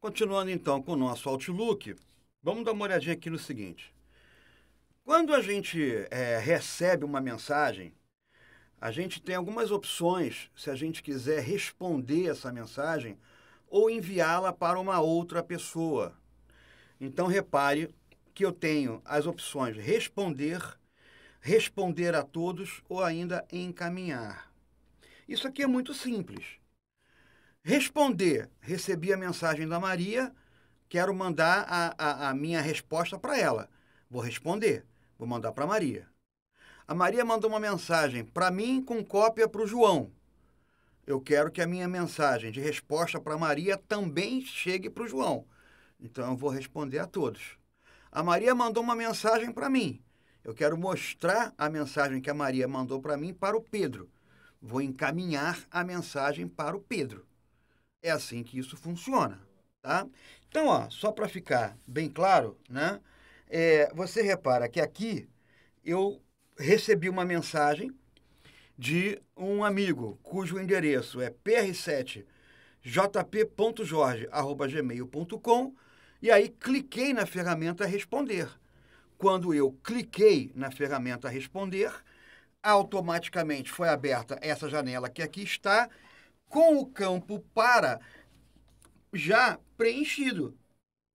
Continuando então com o nosso Outlook, vamos dar uma olhadinha aqui no seguinte. Quando a gente é, recebe uma mensagem, a gente tem algumas opções se a gente quiser responder essa mensagem ou enviá-la para uma outra pessoa. Então, repare que eu tenho as opções responder, responder a todos ou ainda encaminhar. Isso aqui é muito simples. Responder, recebi a mensagem da Maria, quero mandar a, a, a minha resposta para ela. Vou responder, vou mandar para Maria. A Maria mandou uma mensagem para mim com cópia para o João. Eu quero que a minha mensagem de resposta para Maria também chegue para o João. Então eu vou responder a todos. A Maria mandou uma mensagem para mim. Eu quero mostrar a mensagem que a Maria mandou para mim para o Pedro. Vou encaminhar a mensagem para o Pedro. É assim que isso funciona, tá? Então, ó, só para ficar bem claro, né? É, você repara que aqui eu recebi uma mensagem de um amigo cujo endereço é pr7jp.jorge.gmail.com e aí cliquei na ferramenta responder. Quando eu cliquei na ferramenta responder, automaticamente foi aberta essa janela que aqui está, com o campo para já preenchido.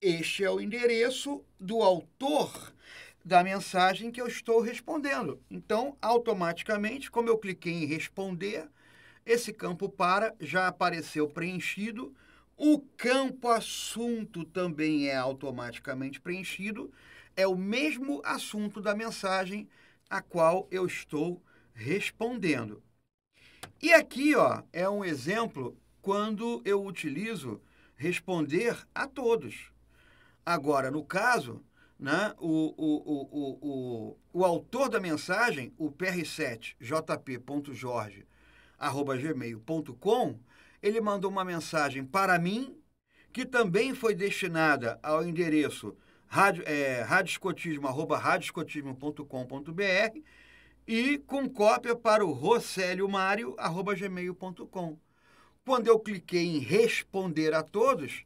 Este é o endereço do autor da mensagem que eu estou respondendo. Então, automaticamente, como eu cliquei em responder, esse campo para já apareceu preenchido o campo assunto também é automaticamente preenchido, é o mesmo assunto da mensagem a qual eu estou respondendo. E aqui, ó, é um exemplo quando eu utilizo responder a todos. Agora, no caso, né, o, o, o, o, autor da mensagem, o pr7jp.jorge.gmail.com, ele mandou uma mensagem para mim, que também foi destinada ao endereço radio, é, radioscotismo.com.br e com cópia para o gmail.com. Quando eu cliquei em responder a todos,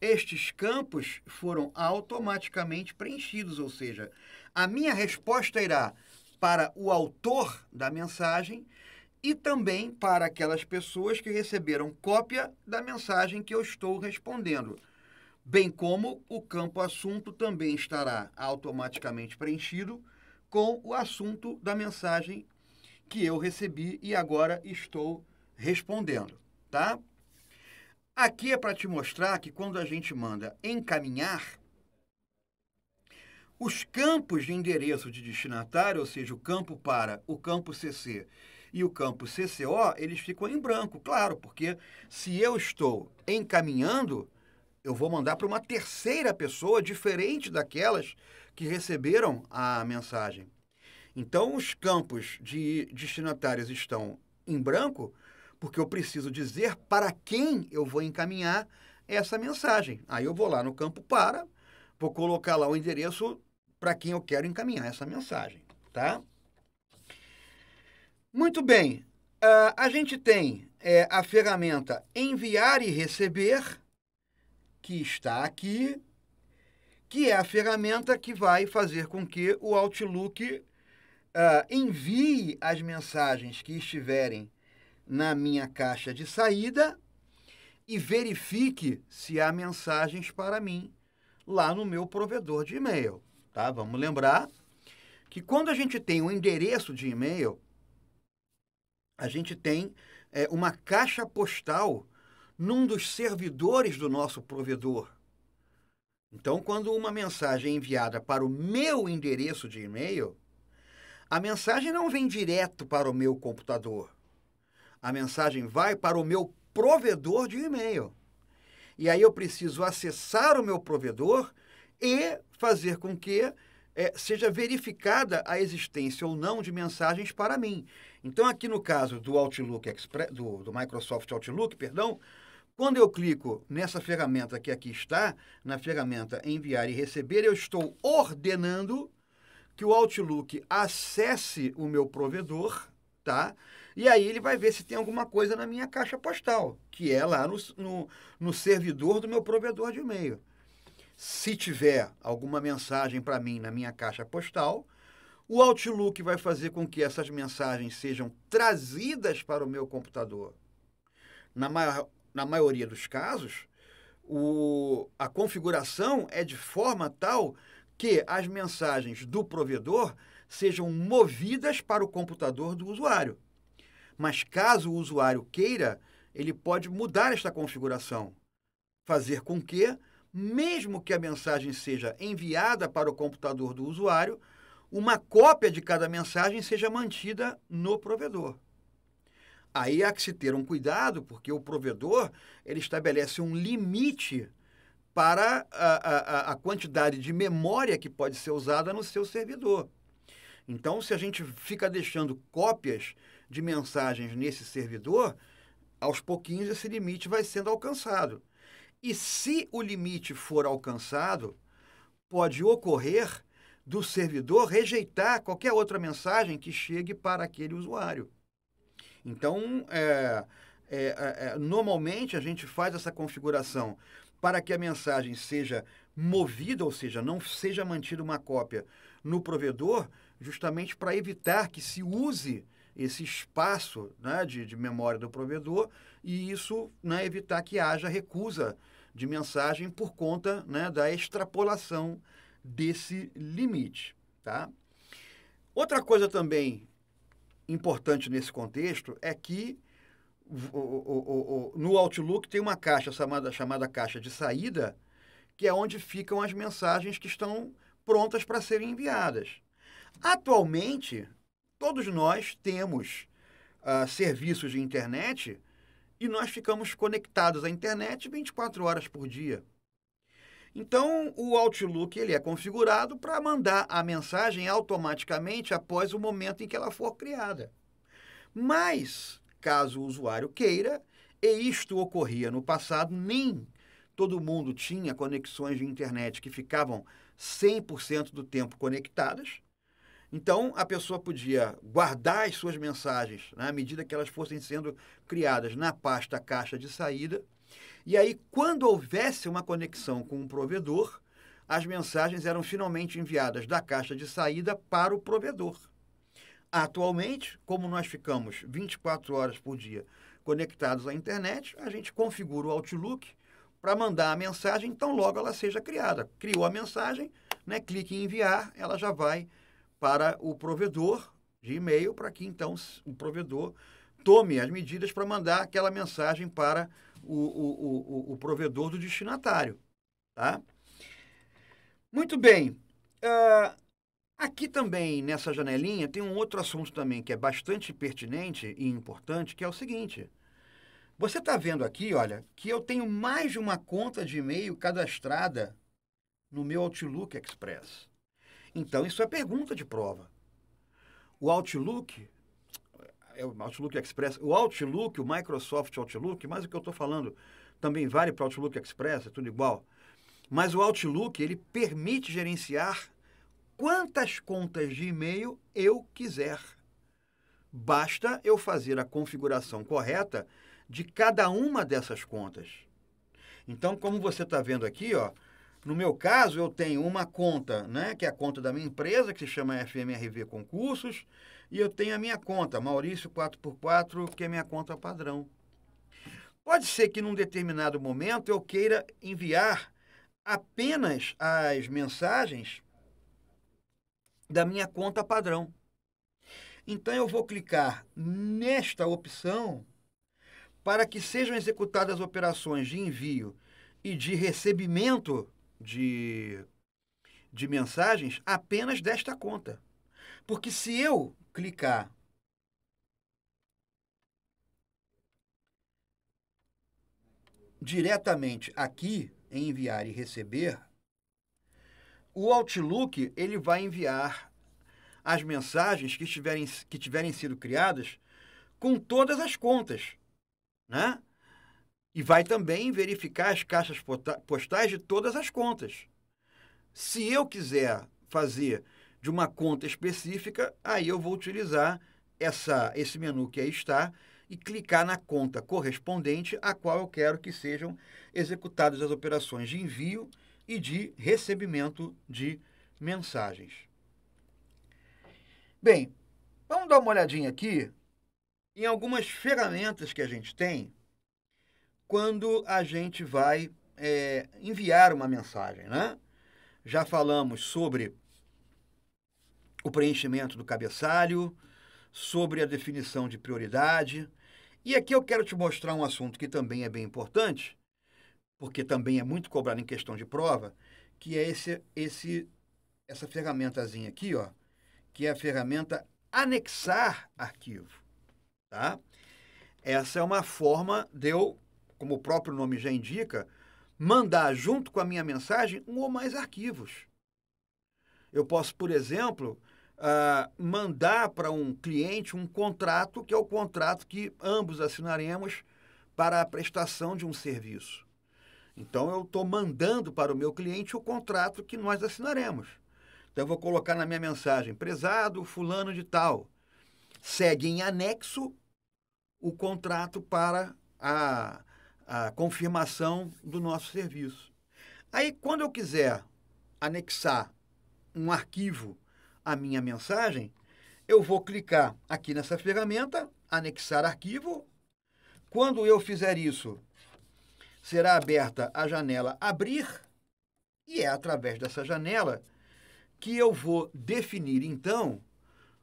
estes campos foram automaticamente preenchidos, ou seja, a minha resposta irá para o autor da mensagem e também para aquelas pessoas que receberam cópia da mensagem que eu estou respondendo. Bem como o campo assunto também estará automaticamente preenchido com o assunto da mensagem que eu recebi e agora estou respondendo, tá? Aqui é para te mostrar que quando a gente manda encaminhar, os campos de endereço de destinatário, ou seja, o campo para, o campo CC e o campo CCO, eles ficam em branco, claro, porque se eu estou encaminhando, eu vou mandar para uma terceira pessoa diferente daquelas que receberam a mensagem. Então, os campos de destinatários estão em branco, porque eu preciso dizer para quem eu vou encaminhar essa mensagem. Aí eu vou lá no campo para, vou colocar lá o endereço para quem eu quero encaminhar essa mensagem, tá? Muito bem. Uh, a gente tem é, a ferramenta enviar e receber, que está aqui, que é a ferramenta que vai fazer com que o Outlook uh, envie as mensagens que estiverem na minha caixa de saída e verifique se há mensagens para mim lá no meu provedor de e-mail. Tá? Vamos lembrar que quando a gente tem um endereço de e-mail, a gente tem é, uma caixa postal num dos servidores do nosso provedor. Então, quando uma mensagem é enviada para o meu endereço de e-mail, a mensagem não vem direto para o meu computador. A mensagem vai para o meu provedor de e-mail. E aí eu preciso acessar o meu provedor e fazer com que é, seja verificada a existência ou não de mensagens para mim. Então, aqui no caso do Outlook Express, do, do Microsoft Outlook, perdão, quando eu clico nessa ferramenta que aqui está, na ferramenta enviar e receber, eu estou ordenando que o Outlook acesse o meu provedor, tá? E aí ele vai ver se tem alguma coisa na minha caixa postal, que é lá no, no, no servidor do meu provedor de e-mail. Se tiver alguma mensagem para mim na minha caixa postal, o Outlook vai fazer com que essas mensagens sejam trazidas para o meu computador. Na, maior, na maioria dos casos, o, a configuração é de forma tal que as mensagens do provedor sejam movidas para o computador do usuário. Mas caso o usuário queira, ele pode mudar esta configuração, fazer com que, mesmo que a mensagem seja enviada para o computador do usuário, uma cópia de cada mensagem seja mantida no provedor. Aí há que se ter um cuidado, porque o provedor ele estabelece um limite para a, a, a quantidade de memória que pode ser usada no seu servidor. Então, se a gente fica deixando cópias de mensagens nesse servidor, aos pouquinhos esse limite vai sendo alcançado. E se o limite for alcançado, pode ocorrer do servidor rejeitar qualquer outra mensagem que chegue para aquele usuário. Então, é, é, é, é, normalmente a gente faz essa configuração para que a mensagem seja movida, ou seja, não seja mantida uma cópia no provedor, justamente para evitar que se use esse espaço né, de, de, memória do provedor e isso né, evitar que haja recusa de mensagem por conta né, da extrapolação desse limite, tá? Outra coisa também importante nesse contexto é que o, o, o, no Outlook tem uma caixa chamada, chamada caixa de saída, que é onde ficam as mensagens que estão prontas para serem enviadas. Atualmente, todos nós temos uh, serviços de internet e nós ficamos conectados à internet 24 horas por dia. Então, o Outlook ele é configurado para mandar a mensagem automaticamente após o momento em que ela for criada. Mas, caso o usuário queira, e isto ocorria no passado, nem todo mundo tinha conexões de internet que ficavam 100% do tempo conectadas. Então, a pessoa podia guardar as suas mensagens, né, à medida que elas fossem sendo criadas na pasta caixa de saída, e aí, quando houvesse uma conexão com o um provedor, as mensagens eram finalmente enviadas da caixa de saída para o provedor. Atualmente, como nós ficamos 24 horas por dia conectados à internet, a gente configura o Outlook para mandar a mensagem, então logo ela seja criada. Criou a mensagem, né, clique em enviar, ela já vai para o provedor de e-mail, para que então o provedor tome as medidas para mandar aquela mensagem para o o, o, o, o provedor do destinatário. Tá? Muito bem. Uh, aqui também, nessa janelinha, tem um outro assunto também que é bastante pertinente e importante, que é o seguinte. Você está vendo aqui, olha, que eu tenho mais de uma conta de e-mail cadastrada no meu Outlook Express. Então, isso é pergunta de prova. O Outlook é o Outlook Express. O Outlook, o Microsoft Outlook, mas o que eu estou falando também vale para o Outlook Express, é tudo igual. Mas o Outlook, ele permite gerenciar quantas contas de e-mail eu quiser. Basta eu fazer a configuração correta de cada uma dessas contas. Então, como você está vendo aqui, ó, no meu caso, eu tenho uma conta, né, que é a conta da minha empresa, que se chama FMRV Concursos. E eu tenho a minha conta, Maurício 4x4, que é minha conta padrão. Pode ser que num determinado momento eu queira enviar apenas as mensagens da minha conta padrão. Então eu vou clicar nesta opção para que sejam executadas operações de envio e de recebimento de, de mensagens apenas desta conta. Porque se eu clicar diretamente aqui em enviar e receber, o Outlook ele vai enviar as mensagens que tiverem, que tiverem sido criadas com todas as contas, né? E vai também verificar as caixas postais de todas as contas. Se eu quiser fazer de uma conta específica, aí eu vou utilizar essa, esse menu que aí está e clicar na conta correspondente a qual eu quero que sejam executadas as operações de envio e de recebimento de mensagens. Bem, vamos dar uma olhadinha aqui em algumas ferramentas que a gente tem quando a gente vai é, enviar uma mensagem, né? Já falamos sobre o preenchimento do cabeçalho, sobre a definição de prioridade. E aqui eu quero te mostrar um assunto que também é bem importante, porque também é muito cobrado em questão de prova, que é esse, esse essa ferramentazinha aqui, ó, que é a ferramenta anexar arquivo, tá? Essa é uma forma de eu, como o próprio nome já indica, mandar junto com a minha mensagem um ou mais arquivos. Eu posso, por exemplo, ah, mandar para um cliente um contrato, que é o contrato que ambos assinaremos para a prestação de um serviço. Então, eu estou mandando para o meu cliente o contrato que nós assinaremos. Então, eu vou colocar na minha mensagem: prezado Fulano de Tal, segue em anexo o contrato para a, a confirmação do nosso serviço. Aí, quando eu quiser anexar um arquivo a minha mensagem, eu vou clicar aqui nessa ferramenta, anexar arquivo. Quando eu fizer isso, será aberta a janela abrir, e é através dessa janela que eu vou definir, então,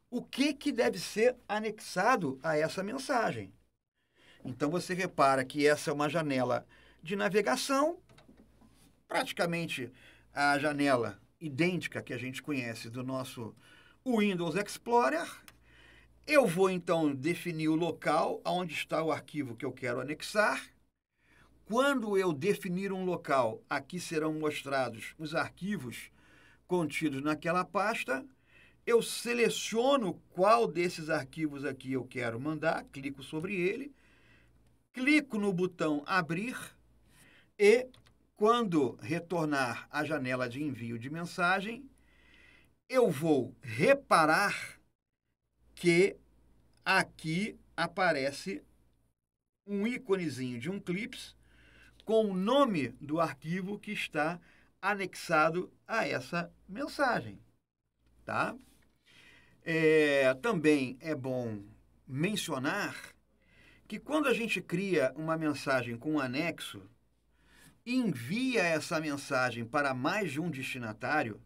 o que, que deve ser anexado a essa mensagem. Então, você repara que essa é uma janela de navegação, praticamente a janela idêntica que a gente conhece do nosso Windows Explorer. Eu vou então definir o local onde está o arquivo que eu quero anexar. Quando eu definir um local, aqui serão mostrados os arquivos contidos naquela pasta. Eu seleciono qual desses arquivos aqui eu quero mandar, clico sobre ele, clico no botão abrir e quando retornar à janela de envio de mensagem, eu vou reparar que aqui aparece um íconezinho de um clips com o nome do arquivo que está anexado a essa mensagem. Tá? É, também é bom mencionar que quando a gente cria uma mensagem com um anexo, envia essa mensagem para mais de um destinatário,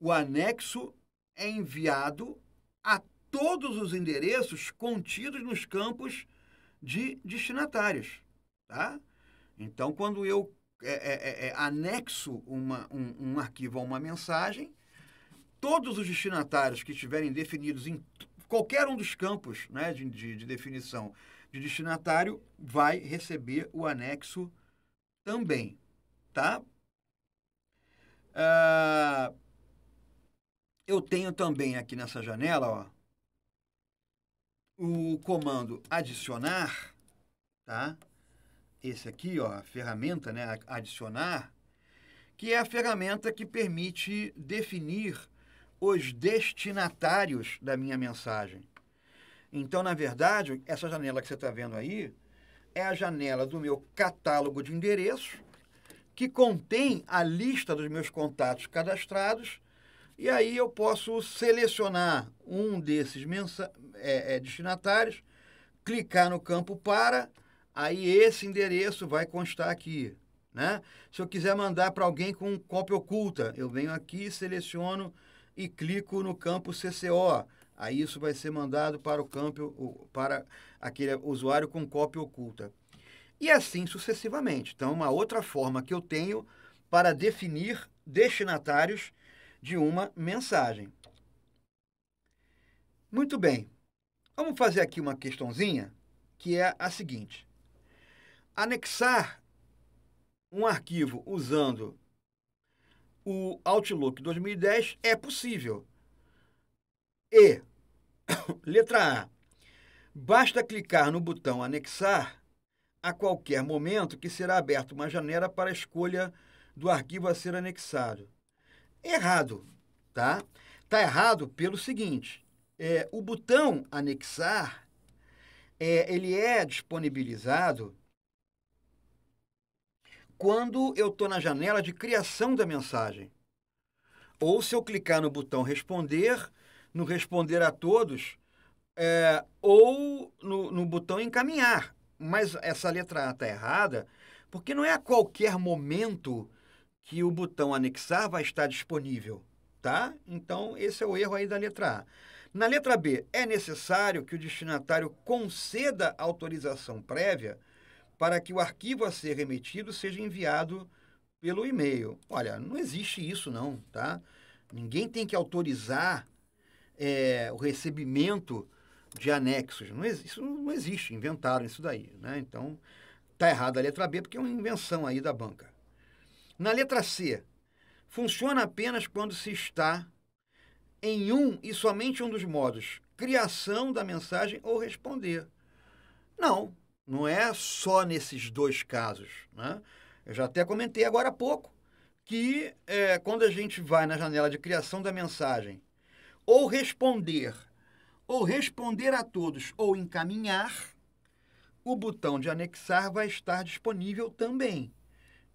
o anexo é enviado a todos os endereços contidos nos campos de destinatários. Tá? Então, quando eu é, é, é, é anexo uma, um, um arquivo a uma mensagem, todos os destinatários que estiverem definidos em qualquer um dos campos né, de, de, de definição de destinatário vai receber o anexo também, uhum. tá? Ah, eu tenho também aqui nessa janela, ó, o comando adicionar, tá? Esse aqui, ó, a ferramenta, né, adicionar, que é a ferramenta que permite definir os destinatários da minha mensagem. Então, na verdade, essa janela que você está vendo aí, é a janela do meu catálogo de endereços que contém a lista dos meus contatos cadastrados, e aí eu posso selecionar um desses mensa, é, é, destinatários, clicar no campo para, aí esse endereço vai constar aqui. Né? Se eu quiser mandar para alguém com cópia oculta, eu venho aqui, seleciono e clico no campo CCO. Aí isso vai ser mandado para o campo, para aquele usuário com cópia oculta. E assim sucessivamente. Então, uma outra forma que eu tenho para definir destinatários de uma mensagem. Muito bem. Vamos fazer aqui uma questãozinha que é a seguinte: anexar um arquivo usando o Outlook 2010 é possível, e, letra A, basta clicar no botão Anexar a qualquer momento que será aberta uma janela para a escolha do arquivo a ser anexado. Errado, tá? Tá errado pelo seguinte: é, o botão anexar é, ele é disponibilizado quando eu estou na janela de criação da mensagem. Ou se eu clicar no botão responder no responder a todos é, ou no, no botão encaminhar. Mas essa letra A está errada porque não é a qualquer momento que o botão anexar vai estar disponível, tá? Então, esse é o erro aí da letra A. Na letra B, é necessário que o destinatário conceda autorização prévia para que o arquivo a ser remetido seja enviado pelo e-mail. Olha, não existe isso não, tá? Ninguém tem que autorizar é, o recebimento de anexos. Não, isso não existe, inventaram isso daí. Né? Então, está errada a letra B, porque é uma invenção aí da banca. Na letra C, funciona apenas quando se está em um e somente um dos modos, criação da mensagem ou responder. Não, não é só nesses dois casos. Né? Eu já até comentei agora há pouco que é, quando a gente vai na janela de criação da mensagem ou responder, ou responder a todos, ou encaminhar, o botão de anexar vai estar disponível também.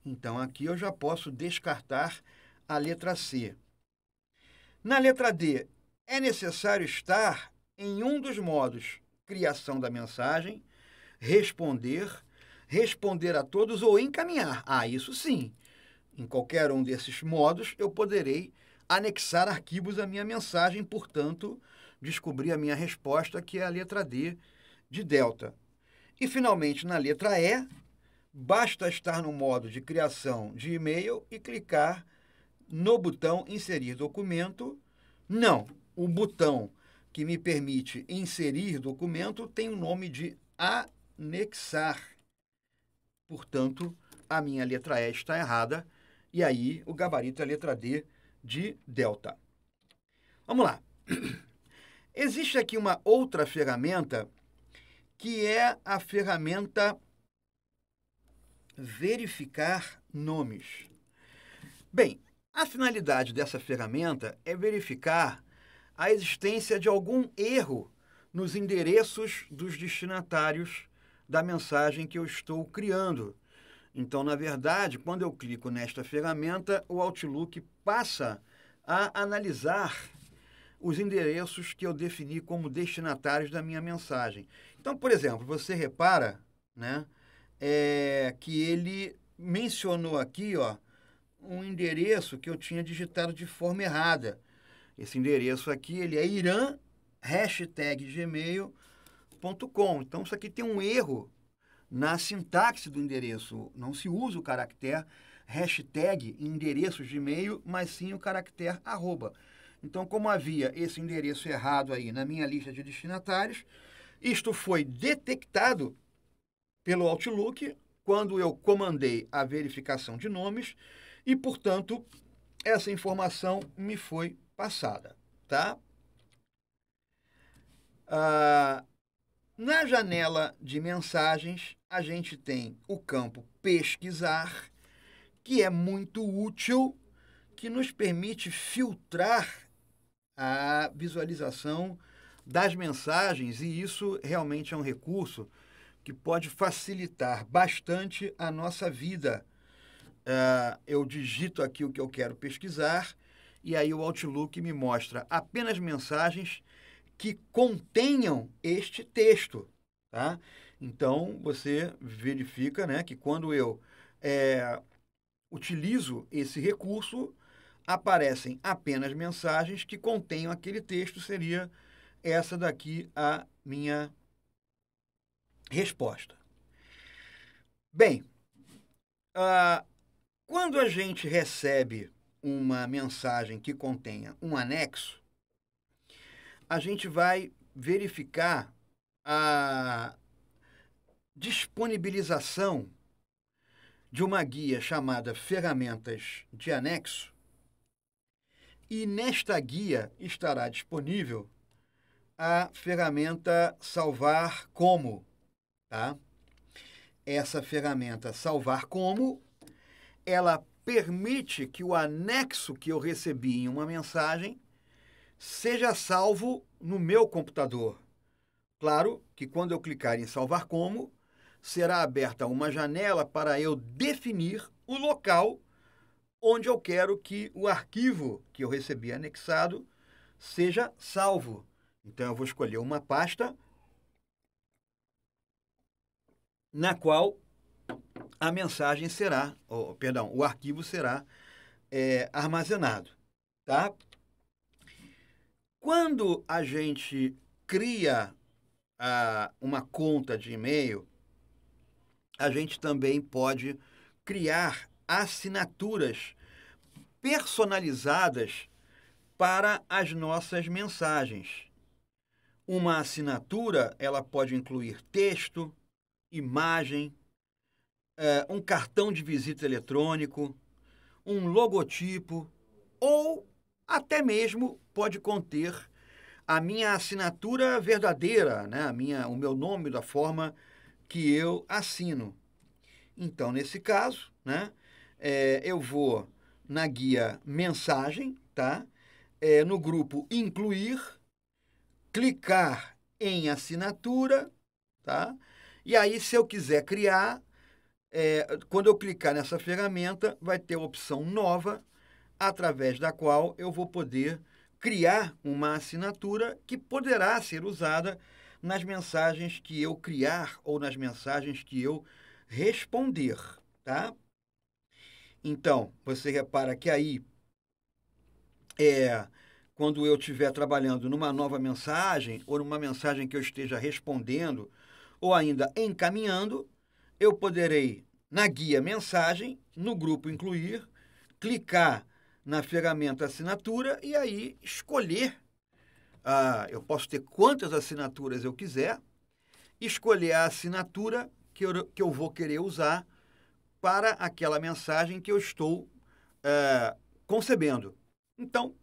Então aqui eu já posso descartar a letra C. Na letra D, é necessário estar em um dos modos: criação da mensagem, responder, responder a todos ou encaminhar. Ah, isso sim. Em qualquer um desses modos eu poderei anexar arquivos à minha mensagem, portanto, descobri a minha resposta, que é a letra D de delta. E finalmente, na letra E, basta estar no modo de criação de e-mail e clicar no botão inserir documento. Não, o botão que me permite inserir documento tem o nome de anexar. Portanto, a minha letra E está errada e aí o gabarito é a letra D de delta. Vamos lá. Existe aqui uma outra ferramenta que é a ferramenta verificar nomes. Bem, a finalidade dessa ferramenta é verificar a existência de algum erro nos endereços dos destinatários da mensagem que eu estou criando. Então, na verdade, quando eu clico nesta ferramenta, o Outlook passa a analisar os endereços que eu defini como destinatários da minha mensagem. Então, por exemplo, você repara né, é, que ele mencionou aqui ó, um endereço que eu tinha digitado de forma errada. Esse endereço aqui ele é Irã hashtag gmail.com. Então, isso aqui tem um erro na sintaxe do endereço. Não se usa o caractere hashtag endereços de e-mail, mas sim o caractere arroba. Então, como havia esse endereço errado aí na minha lista de destinatários, isto foi detectado pelo Outlook quando eu comandei a verificação de nomes e, portanto, essa informação me foi passada, tá? Ah, na janela de mensagens, a gente tem o campo pesquisar, que é muito útil, que nos permite filtrar a visualização das mensagens, e isso realmente é um recurso que pode facilitar bastante a nossa vida. Uh, eu digito aqui o que eu quero pesquisar, e aí o Outlook me mostra apenas mensagens que contenham este texto. Tá? Então, você verifica né, que quando eu é, utilizo esse recurso, aparecem apenas mensagens que contenham aquele texto, seria essa daqui a minha resposta. Bem, ah, quando a gente recebe uma mensagem que contenha um anexo, a gente vai verificar a, disponibilização de uma guia chamada Ferramentas de Anexo. E nesta guia estará disponível a ferramenta Salvar Como. Tá? Essa ferramenta Salvar Como, ela permite que o anexo que eu recebi em uma mensagem seja salvo no meu computador. Claro que quando eu clicar em salvar como, será aberta uma janela para eu definir o local onde eu quero que o arquivo que eu recebi anexado seja salvo. Então eu vou escolher uma pasta na qual a mensagem será, ou, perdão, o arquivo será é, armazenado, tá? Quando a gente cria a, ah, uma conta de e-mail, a gente também pode criar assinaturas personalizadas para as nossas mensagens. Uma assinatura ela pode incluir texto, imagem, eh, um cartão de visita eletrônico, um logotipo ou até mesmo pode conter a minha assinatura verdadeira, né? a minha, o meu nome da forma que eu assino. Então, nesse caso, né, é, eu vou na guia Mensagem, tá? É, no grupo Incluir, clicar em Assinatura, tá? E aí, se eu quiser criar, é, quando eu clicar nessa ferramenta, vai ter a opção nova, através da qual eu vou poder criar uma assinatura que poderá ser usada nas mensagens que eu criar ou nas mensagens que eu responder, tá? Então, você repara que aí é quando eu estiver trabalhando numa nova mensagem ou numa mensagem que eu esteja respondendo ou ainda encaminhando, eu poderei na guia mensagem, no grupo incluir, clicar na ferramenta assinatura e aí escolher ah, eu posso ter quantas assinaturas eu quiser, escolher a assinatura que eu, que eu vou querer usar para aquela mensagem que eu estou eh, concebendo. Então,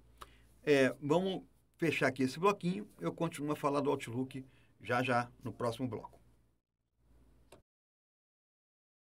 é, vamos fechar aqui esse bloquinho. Eu continuo a falar do Outlook já já no próximo bloco.